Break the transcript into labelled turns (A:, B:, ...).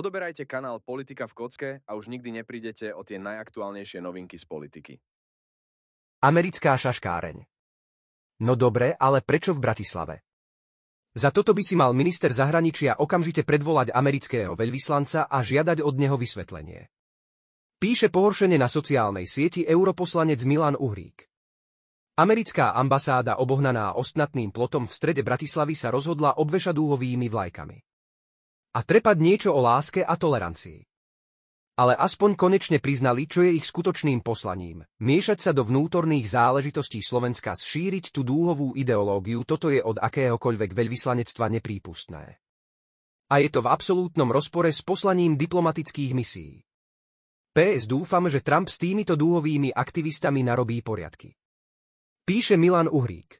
A: Odoberajte kanál Politika v kocke a už nikdy neprídete o tie najaktuálnejšie novinky
B: z politiky. Americká šaškáreň. No dobre, ale prečo v Bratislave? Za toto by si mal minister zahraničia okamžite predvolať amerického veľvyslanca a žiadať od neho vysvetlenie. Píše pohoršenie na sociálnej sieti europoslanec Milan Uhrík. Americká ambasáda obohnaná ostnatným plotom v strede Bratislavy sa rozhodla obvešať dúhovými vlajkami a trepať niečo o láske a tolerancii. Ale aspoň konečne priznali, čo je ich skutočným poslaním. Miešať sa do vnútorných záležitostí Slovenska, šíriť tú dúhovú ideológiu, toto je od akéhokoľvek veľvyslanectva neprípustné. A je to v absolútnom rozpore s poslaním diplomatických misií. PS dúfam, že Trump s týmito
C: dúhovými aktivistami narobí poriadky. Píše Milan Uhrík.